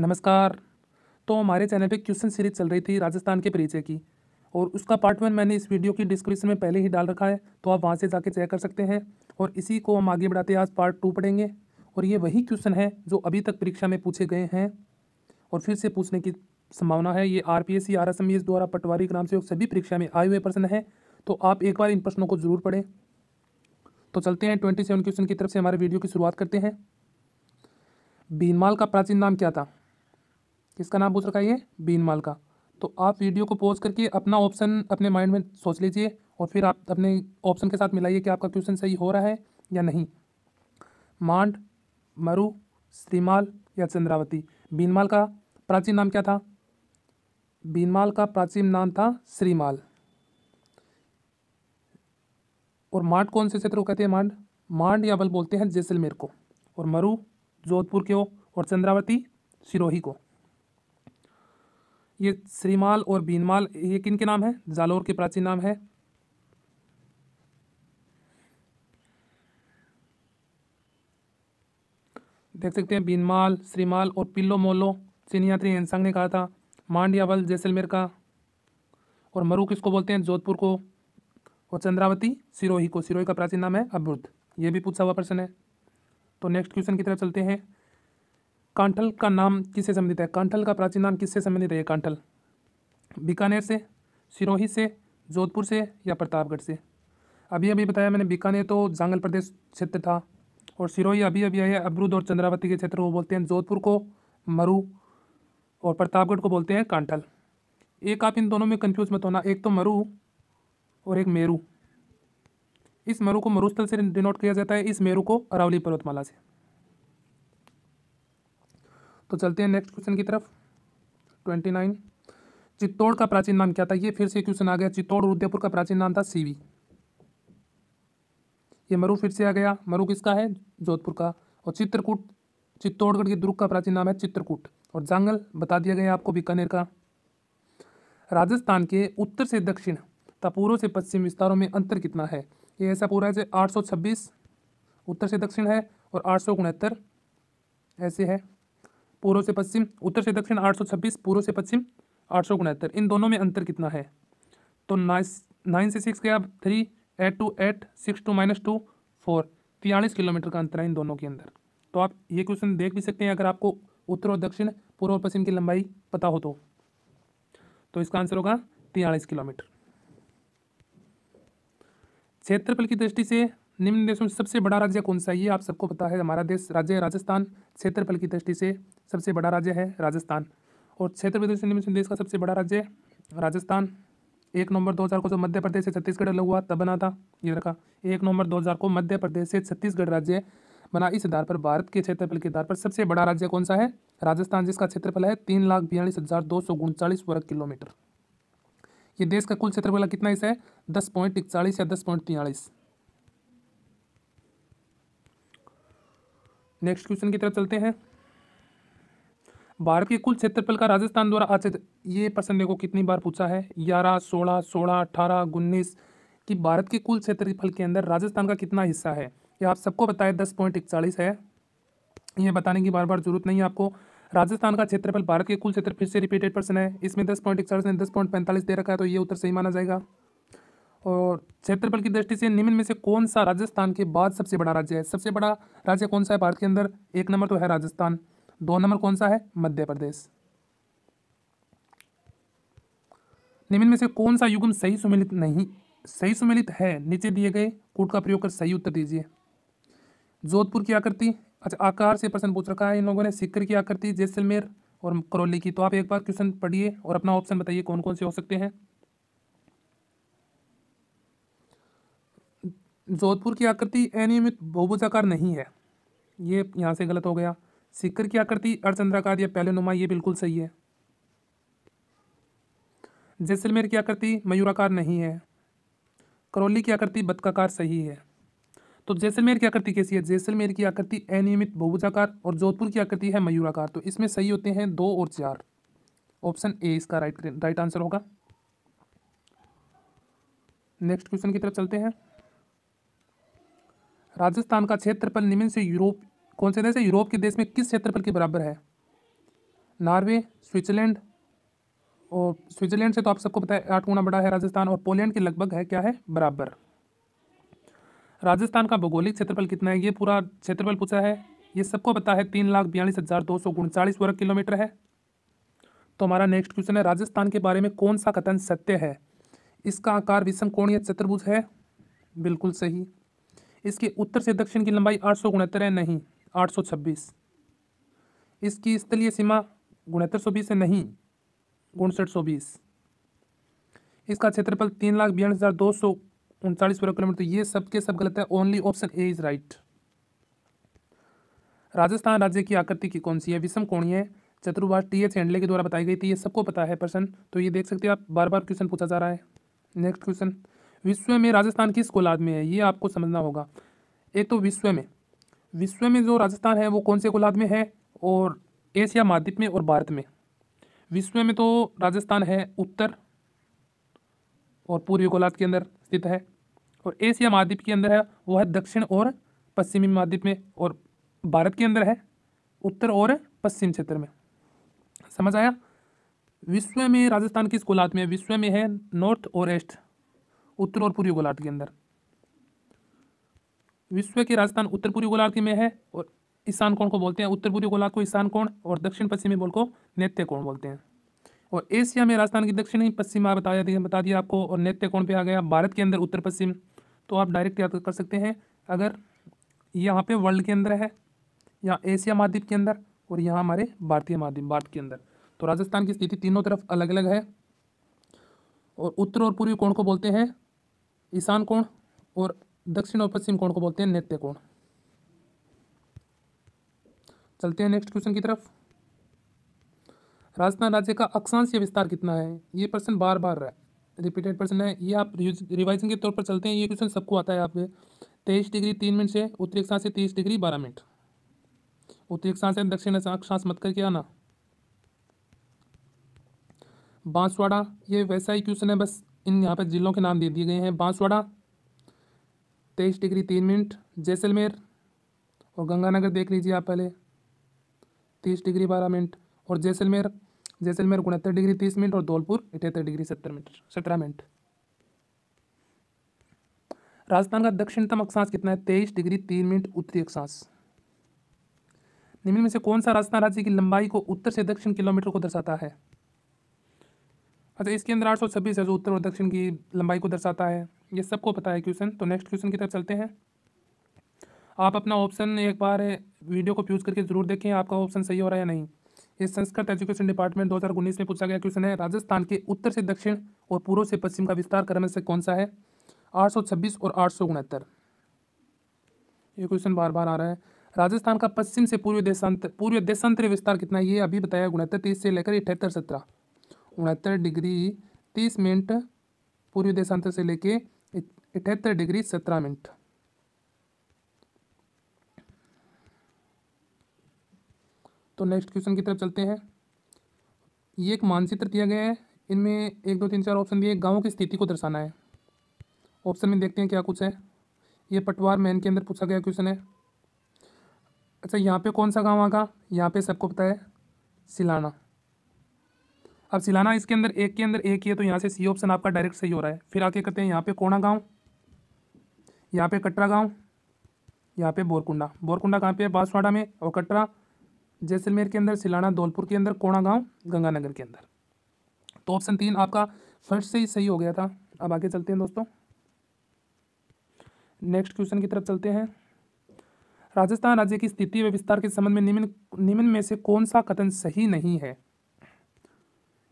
नमस्कार तो हमारे चैनल पे क्वेश्चन सीरीज चल रही थी राजस्थान के परिचय की और उसका पार्ट वन मैंने इस वीडियो की डिस्क्रिप्शन में पहले ही डाल रखा है तो आप वहाँ से जाके चेक कर सकते हैं और इसी को हम आगे बढ़ाते आज पार्ट टू पढ़ेंगे और ये वही क्वेश्चन है जो अभी तक परीक्षा में पूछे गए हैं और फिर से पूछने की संभावना है ये R P S C R S M S द्वारा पटवारी ग्राम सेवक सभी परीक्षा में आए हुए प्रश्न हैं तो आप एक बार इन प्रश्नों को जरूर पढ़ें तो चलते हैं ट्वेंटी सेवन क्वेश्चन की तरफ से हमारे वीडियो की शुरुआत करते हैं भीनमाल का प्राचीन नाम क्या था किसका नाम पूछ रखा है ये बीन माल का तो आप वीडियो को पॉज करके अपना ऑप्शन अपने माइंड में सोच लीजिए और फिर आप अपने ऑप्शन के साथ मिलाइए कि आपका क्वेश्चन सही हो रहा है या नहीं मांड मरु श्रीमाल या चंद्रावती बीनमाल का प्राचीन नाम क्या था बीनमाल का प्राचीन नाम था श्रीमाल और मांड कौन से क्षेत्र को कहते हैं मांड मांड या बल बोलते हैं जैसलमेर को और मरु जोधपुर हो और चंद्रावती सिरोही को ये श्रीमाल और बीनमाल ये किन के नाम है जालोर के प्राचीन नाम है देख सकते हैं बीनमाल श्रीमाल और पिल्लो मोलो चीनी यात्री ने कहा था मांडियावल जैसलमेर का और मरु किसको बोलते हैं जोधपुर को और चंद्रावती सिरोही को सिरोही का प्राचीन नाम है अभ्रुत ये भी पूछा हुआ प्रश्न है तो नेक्स्ट क्वेश्चन की तरफ चलते हैं कांठल का नाम किससे संबंधित है कांठल का प्राचीन नाम किससे संबंधित है कांठल बीकानेर से सिरोही से जोधपुर से या प्रतापगढ़ से अभी अभी बताया मैंने बीकानेर तो जांगल प्रदेश क्षेत्र था और सिरोही अभी अभी आया अबरूद और चंद्रावती के क्षेत्र को बोलते हैं जोधपुर को मरु और प्रतापगढ़ को बोलते हैं कांठल एक आप इन दोनों में कंफ्यूज मत होना एक तो मरु और एक मेरू इस मरु को मरुस्थल से डिनोट किया जाता है इस मेरू को अरावली पर्वतमाला से तो चलते हैं नेक्स्ट क्वेश्चन की तरफ ट्वेंटी नाइन चित्तौड़ का प्राचीन नाम क्या था ये फिर से क्वेश्चन आ गया चित्तौड़ उदयपुर का प्राचीन नाम था सीवी ये मरु फिर से आ गया मरु किसका है जोधपुर का और चित्रकूट चित्तौड़गढ़ के दुर्ग का प्राचीन नाम है चित्रकूट और जांगल बता दिया गया आपको बीकानेर का राजस्थान के उत्तर से दक्षिण तथा पूर्व से पश्चिम विस्तारों में अंतर कितना है ये ऐसा पूरा है जो आठ उत्तर से दक्षिण है और आठ ऐसे है पूर्व से पश्चिम उत्तर से दक्षिण 826 पूर्व से पश्चिम आठ इन दोनों में अंतर कितना है तो नाइस नाइन से सिक्स गया three eight two eight six two minus two four तियालीस किलोमीटर का अंतर है इन दोनों के अंदर तो आप ये क्वेश्चन देख भी सकते हैं अगर आपको उत्तर और दक्षिण पूर्व और पश्चिम की लंबाई पता हो तो तो इसका आंसर होगा तियालीस किलोमीटर क्षेत्रफल की दृष्टि से निम्न देशों में सबसे बड़ा राज्य कौन सा ये आप सबको पता है हमारा देश राज्य है राजस्थान क्षेत्रफल की दृष्टि से सबसे बड़ा राज्य है राजस्थान और क्षेत्र प्रदेश निम्न देश का सबसे बड़ा राज्य है राजस्थान एक नवंबर दो को जो मध्य प्रदेश से छत्तीसगढ़ अलग हुआ तब बना था ये रखा एक नवंबर दो को मध्य प्रदेश से छत्तीसगढ़ राज्य बना इस आधार पर भारत के क्षेत्रफल के आधार पर सबसे बड़ा राज्य कौन सा है राजस्थान जिसका क्षेत्रफल है तीन लाख बयालीस हज़ार दो सौ उनचालीस वर्ग किलोमीटर ये देश का कुल क्षेत्रफल कितना इस है दस पॉइंट इकतालीस या दस पॉइंट तियालीस नेक्स्ट क्वेश्चन की तरफ चलते हैं भारत के कुल क्षेत्रफल का राजस्थान द्वारा आचित ये प्रश्न देखो कितनी बार पूछा है ग्यारह सोलह सोलह अठारह उन्नीस कि भारत के कुल क्षेत्रफल के अंदर राजस्थान का कितना हिस्सा है ये आप सबको बताए दस पॉइंट इकतालीस है ये बताने की बार बार जरूरत नहीं है आपको राजस्थान का क्षेत्रफल भारत के कुल क्षेत्र फिर से रिपीटेड प्रश्न है इसमें दस पॉइंट इकतालीस ने दस पॉइंट पैंतालीस दे रखा है तो ये उत्तर सही माना जाएगा और क्षेत्रफल की दृष्टि से निम्न में से कौन सा राजस्थान के बाद सबसे बड़ा राज्य है सबसे बड़ा राज्य कौन सा है भारत के अंदर एक नंबर तो है राजस्थान दो नंबर कौन सा है मध्य प्रदेश निम्न में से कौन सा युग्म सही सुमिलित नहीं सही सुमिलित है नीचे दिए गए कूट का प्रयोग कर सही उत्तर दीजिए जोधपुर की आकृति अच्छा आकार से प्रश्न पूछ रखा है इन लोगों ने सिक्कर की आकृति जैसलमेर और करौली की तो आप एक बार क्वेश्चन पढ़िए और अपना ऑप्शन बताइए कौन कौन से हो सकते हैं जोधपुर की आकृति अनियमित बहुभुजाकार नहीं है ये यहाँ से गलत हो गया सिक्कर की आकृति अर्धचंद्राकार या पहले नुमा ये बिल्कुल सही है जैसलमेर की आकृति मयूराकार नहीं है करौली की आकृति बदकाकार सही है तो जैसलमेर की आकृति कैसी है जैसलमेर की आकृति अनियमित बहुभुजाकार और जोधपुर की आकृति है मयूराकार तो इसमें सही होते हैं दो और चार ऑप्शन ए इसका राइट राइट आंसर होगा नेक्स्ट क्वेश्चन की तरफ चलते हैं राजस्थान का क्षेत्रफल निम्न से यूरोप कौन से देश है यूरोप के देश में किस क्षेत्रफल के बराबर है नॉर्वे स्विट्जरलैंड और स्विट्जरलैंड से तो आप सबको पता है आठ गुना बड़ा है राजस्थान और पोलैंड के लगभग है क्या है बराबर राजस्थान का भौगोलिक क्षेत्रफल कितना है ये पूरा क्षेत्रफल पूछा है ये सबको पता है तीन लाख बयालीस हज़ार दो सौ उनचालीस वर्ग किलोमीटर है तो हमारा नेक्स्ट क्वेश्चन है राजस्थान के बारे में कौन सा कथन सत्य है इसका आकार विषम कोणीय चतुर्भुज है बिल्कुल सही इसके उत्तर से दक्षिण की लंबाई आठ सौ उनहत्तर है नहीं आठ सौ छब्बीस इसकी स्थलीय सीमा उनहत्तर सौ बीस है नहीं उनसठ सौ बीस इसका क्षेत्रफल तीन लाख बयालीस हज़ार दो सौ उनचालीस वर्ग किलोमीटर ये सब के सब गलत है only option A is right Rajasthan राज्य की आकृति की कौन सी है विषम कोणीय है चतुर्भुज टी एच हेंडले के द्वारा बताई गई थी ये सबको पता है प्रश्न तो ये देख सकते हो आप बार बार क्वेश्चन पूछा जा रहा है नेक्स्ट क्वेश्चन विश्व में राजस्थान किस गुलाद में है ये आपको समझना होगा एक तो विश्व में विश्व में जो राजस्थान है वो कौन से गुलाद में है और एशिया महाद्वीप में और भारत में विश्व में तो राजस्थान है उत्तर और पूर्वी कोलाद के अंदर स्थित है और एशिया महाद्वीप के अंदर है वह है दक्षिण और पश्चिमी महाद्वीप में और भारत के अंदर है उत्तर और पश्चिम क्षेत्र में समझ आया विश्व में राजस्थान किस कोलाद में विश्व में है नॉर्थ और ईस्ट उत्तर और पूर्वी गोलार्ध के अंदर विश्व के राजस्थान उत्तर पूर्वी गोलार्ध में है और ईशान कोण को बोलते हैं उत्तर पूर्वी गोलार्ध को ईशान कोण और दक्षिण पश्चिमी बोल को नेत्य कोण बोलते हैं और एशिया में राजस्थान की दक्षिणी पश्चिम आप बता दिया बता दिया आपको और नेत्य कोण पे आ गया भारत के अंदर उत्तर पश्चिम तो आप डायरेक्ट याद कर सकते हैं अगर यहाँ पे वर्ल्ड के अंदर है यहाँ एशिया महाद्वीप के अंदर और यहाँ हमारे भारतीय महाद्वीप भारत के अंदर तो राजस्थान की स्थिति तीनों तरफ अलग अलग है और उत्तर और पूर्वी कोण को बोलते हैं ईशान कोण और दक्षिण और पश्चिम कोण को बोलते हैं नैत्य कोण चलते हैं नेक्स्ट क्वेश्चन की तरफ राजस्थान राज्य का अक्षांशीय विस्तार कितना है ये प्रश्न बार बार रिपीटेड प्रश्न है ये आप रिवाइजिंग के तौर पर चलते हैं ये क्वेश्चन सबको आता है आपके तेईस डिग्री तीन मिनट से उत्तरी अक्षांश से तेईस डिग्री बारह मिनट उत्तरी अक्षांश से दक्षिण अक्षांश मत करके आना बांसवाड़ा ये वैसा ही क्वेश्चन है बस इन यहाँ पर ज़िलों के नाम दे दिए गए हैं बांसवाड़ा तेईस डिग्री तीन मिनट जैसलमेर और गंगानगर देख लीजिए आप पहले तीस डिग्री बारह मिनट और जैसलमेर जैसलमेर उनहत्तर डिग्री तीस मिनट और धौलपुर अठहत्तर डिग्री सत्तर मिनट सत्रह मिनट राजस्थान का दक्षिणतम अक्षांश कितना है तेईस डिग्री तीन मिनट उत्तरी अक्षांश निम्न में से कौन सा राजस्थान राज्य की लंबाई को उत्तर से दक्षिण किलोमीटर को दर्शाता है अच्छा इसके अंदर आठ सौ छब्बीस है जो उत्तर और दक्षिण की लंबाई को दर्शाता है ये सबको पता है क्वेश्चन तो नेक्स्ट क्वेश्चन की तरफ चलते हैं आप अपना ऑप्शन एक बार वीडियो को फ्यूज करके जरूर देखें आपका ऑप्शन सही हो रहा है या नहीं ये संस्कृत एजुकेशन डिपार्टमेंट उन्नीस में पूछा गया क्वेश्चन है राजस्थान के उत्तर से दक्षिण और पूर्व से पश्चिम का विस्तार क्रम से कौन सा है छब्बीस और आठ ये क्वेश्चन बार बार आ रहा है राजस्थान का पश्चिम से पूर्व देशांतर पूर्व देशांतर विस्तार कितना है ये अभी बताया गुणहत्तर तीस से लेकर अठहत्तर सत्रह उनहत्तर डिग्री तीस मिनट पूर्वी देशांतर से लेके इठहत्तर डिग्री सत्रह मिनट तो नेक्स्ट क्वेश्चन की तरफ चलते हैं ये एक मानचित्र दिया गया है इनमें एक दो तीन चार ऑप्शन दिए गाँव की स्थिति को दर्शाना है ऑप्शन में देखते हैं क्या कुछ है ये पटवार मैन के अंदर पूछा गया क्वेश्चन है अच्छा यहाँ पे कौन सा गांव आगा यहाँ पे सबको पता है सिलाना अब सिलाना इसके अंदर एक के अंदर एक ही है तो यहाँ से सी ऑप्शन आपका डायरेक्ट सही हो रहा है फिर आके कहते हैं यहाँ पे कोणा गाँव यहाँ पे कटरा गाँव यहाँ पे बोरकुंडा बोरकुंडा कहाँ पे है बांसवाड़ा में और कटरा जैसलमेर के अंदर सिलाना धौलपुर के अंदर कोणा गाँव गंगानगर के अंदर तो ऑप्शन तीन आपका फर्स्ट से ही सही हो गया था अब आगे चलते हैं दोस्तों नेक्स्ट क्वेश्चन की तरफ चलते हैं राजस्थान राज्य की स्थिति व विस्तार के संबंध में निम्न निम्न में से कौन सा कथन सही नहीं है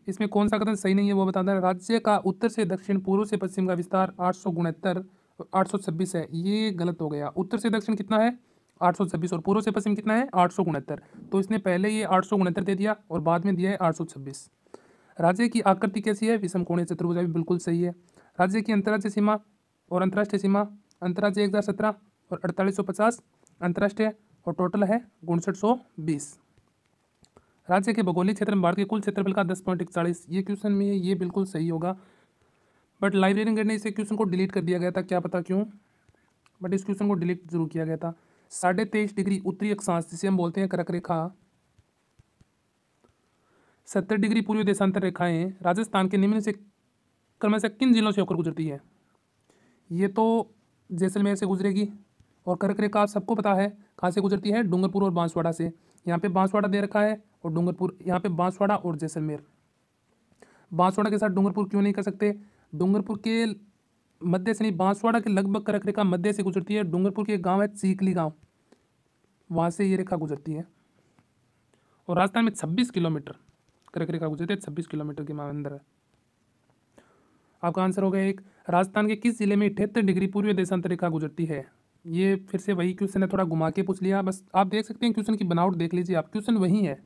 इसमें कौन सा कथन सही नहीं है वो बताना है राज्य का उत्तर से दक्षिण पूर्व से पश्चिम का विस्तार आठ सौ गुणहत्तर आठ सौ छब्बीस है ये गलत हो गया उत्तर से दक्षिण कितना है आठ सौ छब्बीस और पूर्व से पश्चिम कितना है आठ सौ उनहत्तर तो इसने पहले ये आठ सौ उनहत्तर दे दिया और बाद में दिया है आठ सौ छब्बीस राज्य की आकृति कैसी है विषम कोणीय चतुर्भुजा भी बिल्कुल सही है राज्य की अंतर्राज्य सीमा और अंतर्राष्ट्रीय सीमा अंतर्राज्य एक हज़ार सत्रह और अड़तालीस सौ पचास अंतर्राष्ट्रीय और टोटल है उनसठ सौ बीस राज्य के भौगोलिक क्षेत्र में भारत के कुल क्षेत्रफल का दस पॉइंट इकतालीस ये क्वेश्चन में ये बिल्कुल सही होगा बट लाइब्रेरियन गेट ने इस क्वेश्चन को डिलीट कर दिया गया था क्या पता क्यों बट इस क्वेश्चन को डिलीट जरूर किया गया था साढ़े तेईस डिग्री उत्तरी अक्षांश जिसे हम बोलते हैं करक रेखा सत्तर डिग्री पूर्वी देशांतर रेखाएं राजस्थान के निम्न से से किन जिलों से होकर गुजरती है ये तो जैसलमेर से गुजरेगी और करक रेखा आप सबको पता है कहाँ से गुजरती है डूंगरपुर और बांसवाड़ा से यहाँ पे बांसवाड़ा दे रखा है और डूंगरपुर यहाँ पे बांसवाड़ा और जैसलमेर बांसवाड़ा के साथ डूंगरपुर क्यों नहीं कर सकते डूंगरपुर के मध्य से नहीं बांसवाड़ा के लगभग करक रेखा मध्य से गुजरती है डूंगरपुर के गाँव है चीकली गाँव वहाँ से ये रेखा गुजरती है और राजस्थान में छब्बीस किलोमीटर करक रेखा गुजरती है छब्बीस किलोमीटर के अंदर है आपका आंसर हो गया एक राजस्थान के किस जिले में अठहत्तर डिग्री पूर्वी देशांतर रेखा गुजरती है ये फिर से वही क्वेश्चन है थोड़ा घुमा के पूछ लिया बस आप देख सकते हैं क्वेश्चन की बनावट देख लीजिए आप क्वेश्चन वही है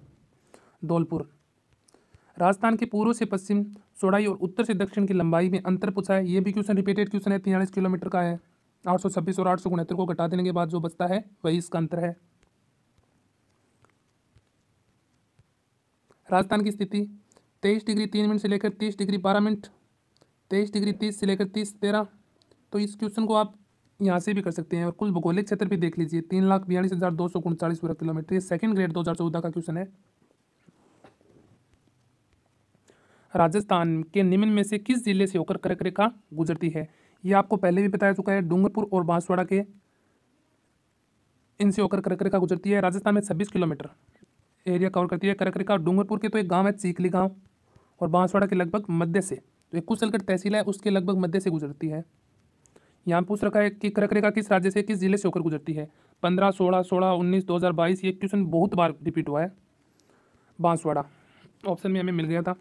धौलपुर राजस्थान के पूर्व से पश्चिम चौड़ाई और उत्तर से दक्षिण की लंबाई में अंतर पूछा है ये भी क्वेश्चन रिपीटेड क्वेश्चन है तिहालीस किलोमीटर का है आठ सौ छब्बीस और आठ सौ उनहत्तर को घटा देने के बाद जो बचता है वही इसका अंतर है राजस्थान की स्थिति तेईस डिग्री तीन मिनट से लेकर तीस डिग्री बारह मिनट तेईस डिग्री तीस से लेकर तीस तेरह तो इस क्वेश्चन को आप यहाँ से भी कर सकते हैं और कुल भौगोलिक क्षेत्र भी देख लीजिए तीन लाख बयालीस हज़ार दो सौ उनचालीस वर्ग किलोमीटर ये सेकंड ग्रेड दो हज़ार चौदह का क्वेश्चन है राजस्थान के निम्न में से किस जिले से होकर कर्क रेखा गुजरती है ये आपको पहले भी बताया चुका है डूंगरपुर और बांसवाड़ा के इनसे होकर कर्क रेखा गुजरती है राजस्थान में छब्बीस किलोमीटर एरिया कवर करती है कर्क रेखा डूंगरपुर के तो एक गाँव है चीकली गाँव और बांसवाड़ा के लगभग मध्य से तो एक कुशलगढ़ तहसील है उसके लगभग मध्य से गुजरती है यहाँ पूछ रखा है कि कर्क रेखा किस राज्य से किस जिले से होकर गुजरती है पंद्रह सोलह सोलह उन्नीस दो हज़ार बाईस ये क्वेश्चन बहुत बार रिपीट हुआ है बांसवाड़ा ऑप्शन में हमें मिल गया था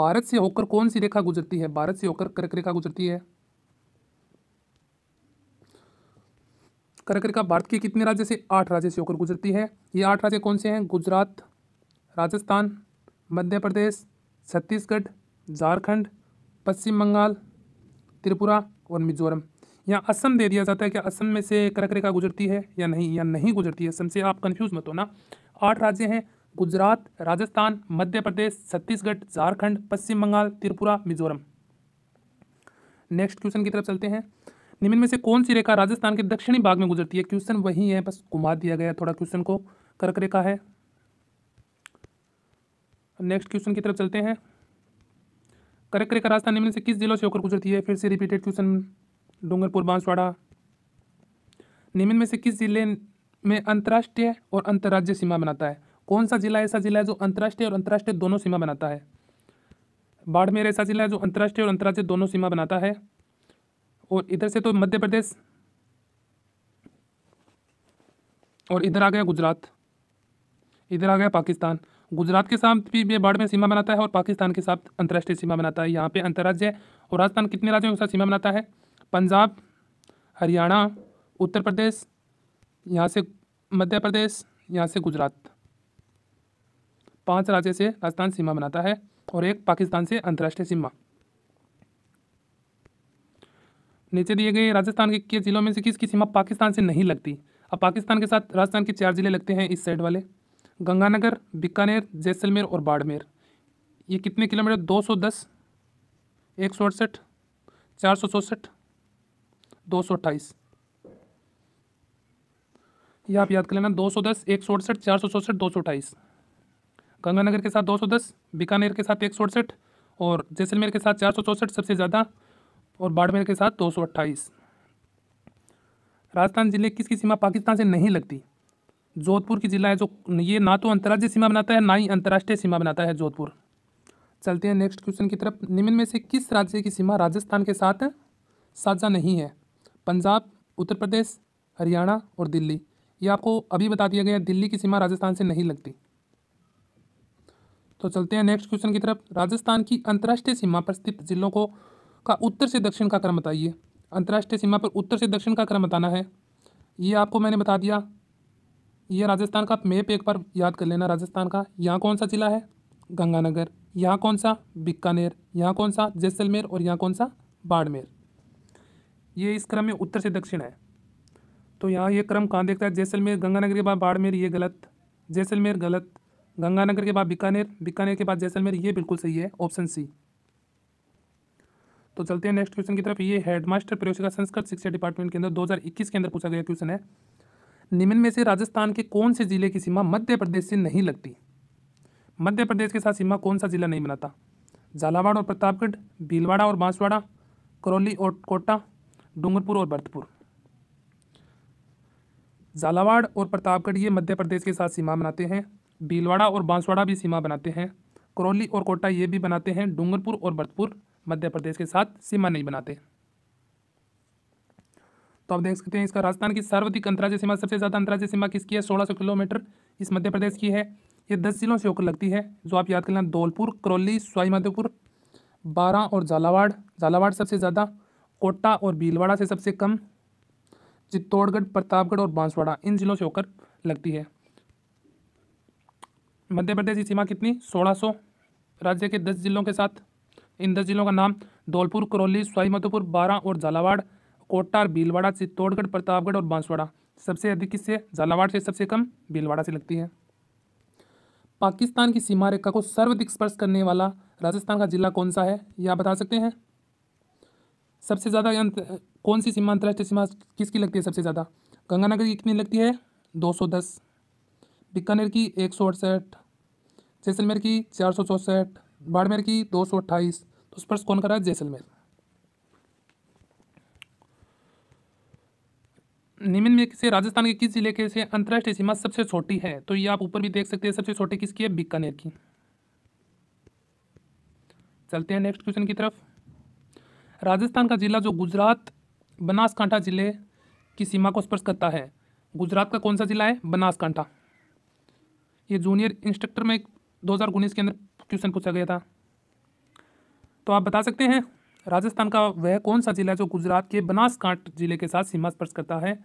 भारत से होकर कौन सी रेखा गुजरती है भारत से होकर कर्क रेखा गुजरती है कर्क रेखा भारत के कितने राज्य से आठ राज्य से होकर गुजरती है ये आठ राज्य कौन से हैं गुजरात राजस्थान मध्य प्रदेश छत्तीसगढ़ झारखंड पश्चिम बंगाल त्रिपुरा और मिजोरम यहाँ असम दे दिया जाता है कि असम में से कर्क रेखा गुजरती है या नहीं या नहीं गुजरती है असम से आप कन्फ्यूज़ मत हो ना आठ राज्य हैं गुजरात राजस्थान मध्य प्रदेश छत्तीसगढ़ झारखंड पश्चिम बंगाल त्रिपुरा मिजोरम नेक्स्ट क्वेश्चन की तरफ चलते हैं निम्न में से कौन सी रेखा राजस्थान के दक्षिणी भाग में गुजरती है क्वेश्चन वही है बस घुमा दिया गया थोड़ा क्वेश्चन को कर्क रेखा है नेक्स्ट क्वेश्चन की तरफ चलते हैं कर्क रेखा राजस्थान निम्न से किस जिलों से होकर गुजरती है फिर से रिपीटेड क्वेश्चन डूंगरपुर बांसवाड़ा निम्न में से किस जिले में अंतर्राष्ट्रीय और अंतर्राज्य सीमा बनाता है कौन सा जिला ऐसा जिला है जो अंतर्राष्ट्रीय और अंतर्राष्ट्रीय दोनों सीमा बनाता है बाड़मेर ऐसा जिला है जो अंतर्राष्ट्रीय और अंतर्राष्ट्रीय दोनों सीमा बनाता है और इधर से तो मध्य प्रदेश और इधर आ गया गुजरात इधर आ गया पाकिस्तान गुजरात के साथ भी ये बाड़मेर सीमा बनाता है और पाकिस्तान के साथ अंतर्राष्ट्रीय सीमा बनाता है यहाँ पे अंतर्राज्य और राजस्थान कितने राज्यों के साथ सीमा बनाता है पंजाब हरियाणा उत्तर प्रदेश यहाँ से मध्य प्रदेश यहाँ से गुजरात पांच राज्य से राजस्थान सीमा बनाता है और एक पाकिस्तान से अंतर्राष्ट्रीय सीमा नीचे दिए गए राजस्थान के, किस जिलों में से किसकी सीमा पाकिस्तान से नहीं लगती अब पाकिस्तान के साथ राजस्थान के चार जिले लगते हैं इस साइड वाले गंगानगर बीकानेर जैसलमेर और बाड़मेर ये कितने किलोमीटर दो सौ दस एक सौ अड़सठ चार सौ चौंसठ दो सौ अट्ठाईस यह आप याद कर लेना दो सौ दस एक सौ अड़सठ चार सौ चौंसठ दो सौ अट्ठाईस गंगानगर के साथ 210 बीकानेर के साथ एक और जैसलमेर के साथ चार सबसे ज़्यादा और बाड़मेर के साथ दो राजस्थान जिले की सीमा पाकिस्तान से नहीं लगती जोधपुर की ज़िला है जो ये ना तो अंतर्राज्यीय सीमा बनाता है ना ही अंतर्राष्ट्रीय सीमा बनाता है जोधपुर चलते हैं नेक्स्ट क्वेश्चन की तरफ निम्न में से किस राज्य की सीमा राजस्थान के साथ साझा नहीं है पंजाब उत्तर प्रदेश हरियाणा और दिल्ली ये आपको अभी बता दिया गया दिल्ली की सीमा राजस्थान से नहीं लगती तो चलते हैं नेक्स्ट क्वेश्चन की तरफ राजस्थान की अंतर्राष्ट्रीय सीमा पर स्थित जिलों को का उत्तर से दक्षिण का क्रम बताइए अंतर्राष्ट्रीय सीमा पर उत्तर से दक्षिण का क्रम बताना है ये आपको मैंने बता दिया ये राजस्थान का मैप एक बार याद कर लेना राजस्थान का यहाँ कौन सा जिला है गंगानगर यहाँ कौन सा बीकानेर यहाँ कौन सा जैसलमेर और यहाँ कौन सा बाड़मेर ये इस क्रम में उत्तर से दक्षिण है तो यहाँ ये क्रम कहाँ देखता है जैसलमेर गंगानगर के बाद बाड़मेर ये गलत जैसलमेर गलत गंगानगर के बाद बीकानेर बीकानेर के बाद जैसलमेर ये बिल्कुल सही है ऑप्शन सी तो चलते हैं नेक्स्ट क्वेश्चन की तरफ ये हेडमास्टर प्रयोगशिका संस्कृत शिक्षा डिपार्टमेंट के अंदर 2021 के अंदर पूछा गया क्वेश्चन है निम्न में से राजस्थान के कौन से जिले की सीमा मध्य प्रदेश से नहीं लगती मध्य प्रदेश के साथ सीमा कौन सा जिला नहीं बनाता झालावाड़ और प्रतापगढ़ भीलवाड़ा और बांसवाड़ा करौली और कोटा डूंगरपुर और भरतपुर झालावाड़ और प्रतापगढ़ ये मध्य प्रदेश के साथ सीमा बनाते हैं भीलवाड़ा और बांसवाड़ा भी सीमा बनाते हैं करौली और कोटा ये भी बनाते हैं डूंगरपुर और भरतपुर मध्य प्रदेश के साथ सीमा नहीं बनाते तो आप देख सकते हैं इसका राजस्थान की सर्वाधिक अंतर्राज्य सीमा सबसे ज़्यादा अंतर्राज्य सीमा किसकी है सोलह सौ किलोमीटर इस मध्य प्रदेश की है ये दस जिलों से होकर लगती है जो आप याद कर लें धौलपुर करौली स्वाईमाधोपुर बारह और झालावाड़ झालावाड़ सबसे ज़्यादा कोटा और भीलवाड़ा से सबसे कम चित्तौड़गढ़ प्रतापगढ़ और बांसवाड़ा इन जिलों से होकर लगती है मध्य प्रदेश की सीमा कितनी सोलह राज्य के दस जिलों के साथ इन दस जिलों का नाम धौलपुर करौली स्वाईमधोपुर बारह और झालावाड़ कोटार भीलवाड़ा चित्तौड़गढ़ प्रतापगढ़ और बांसवाड़ा सबसे अधिक किससे झालावाड़ से सबसे कम भीलवाड़ा से लगती है पाकिस्तान की सीमा रेखा को सर्वाधिक स्पर्श करने वाला राजस्थान का जिला कौन सा है यह आप बता सकते हैं सबसे ज़्यादा कौन सी सीमा अंतर्राष्ट्रीय सीमा किसकी लगती है सबसे ज़्यादा गंगानगर की कितनी लगती है 210 बीकानेर की एक सौ अड़सठ जैसलमेर की चार सौ चौंसठ बाड़मेर की दो सौ अट्ठाईस तो स्पर्श कौन कर रहा है जैसलमेर निम्न में से राजस्थान के किस जिले के से अंतर्राष्ट्रीय सीमा सबसे छोटी है तो ये आप ऊपर भी देख सकते हैं सबसे छोटी किसकी है बीकानेर की चलते हैं नेक्स्ट क्वेश्चन की तरफ राजस्थान का जिला जो गुजरात बनासकांठा जिले की सीमा को स्पर्श करता है गुजरात का कौन सा जिला है बनासकांठा ये जूनियर इंस्ट्रक्टर में दो हज़ार उन्नीस के अंदर क्वेश्चन पूछा गया था तो आप बता सकते हैं राजस्थान का वह कौन सा जिला जो गुजरात के बनासकांठ जिले के साथ सीमा स्पर्श करता है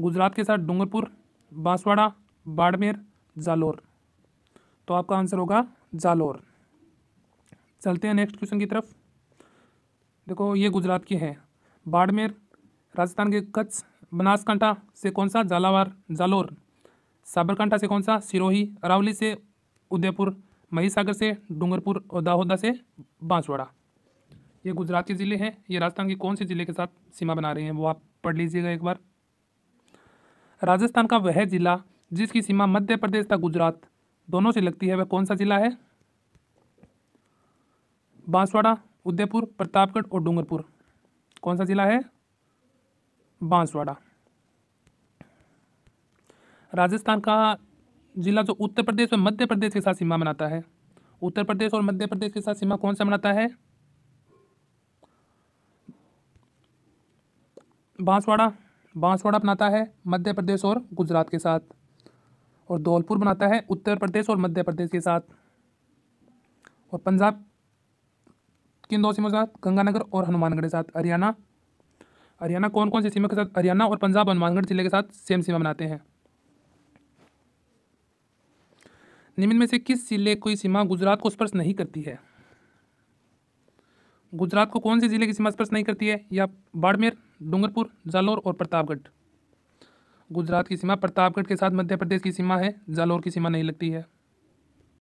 गुजरात के साथ डूंगरपुर बांसवाड़ा बाड़मेर जालोर तो आपका आंसर होगा जालोर चलते हैं नेक्स्ट क्वेश्चन की तरफ देखो ये गुजरात की है बाड़मेर राजस्थान के कच्छ बनासकांठा से कौन सा झालावाड़ जालोर साबरकांठा से कौन सा सिरोही अरावली से उदयपुर महीसागर से डूंगरपुर और दाहोदा से बांसवाड़ा ये गुजरात के ज़िले हैं ये राजस्थान के कौन से ज़िले के साथ सीमा बना रहे हैं वो आप पढ़ लीजिएगा एक बार राजस्थान का वह ज़िला जिसकी सीमा मध्य प्रदेश तथा गुजरात दोनों से लगती है वह कौन सा ज़िला है बांसवाड़ा उदयपुर प्रतापगढ़ और डूंगरपुर कौन सा ज़िला है बांसवाड़ा राजस्थान का ज़िला जो उत्तर प्रदेश और मध्य प्रदेश के साथ सीमा बनाता है उत्तर प्रदेश और मध्य प्रदेश के साथ सीमा कौन सा बनाता है बांसवाड़ा बांसवाड़ा बनाता है मध्य प्रदेश और गुजरात के साथ और धौलपुर बनाता है उत्तर प्रदेश और मध्य प्रदेश के साथ और पंजाब किन दो सीमा के साथ गंगानगर और हनुमानगढ़ के साथ हरियाणा हरियाणा कौन कौन सी सीमा के साथ हरियाणा और पंजाब हनुमानगढ़ जिले के साथ सेम सीमा बनाते हैं निम्न में से किस जिले की सीमा गुजरात को स्पर्श नहीं करती है गुजरात को कौन से जिले की सीमा स्पर्श नहीं करती है या बाड़मेर डूंगरपुर जालोर और प्रतापगढ़ गुजरात की सीमा प्रतापगढ़ के साथ मध्य प्रदेश की सीमा है जालोर की सीमा नहीं लगती है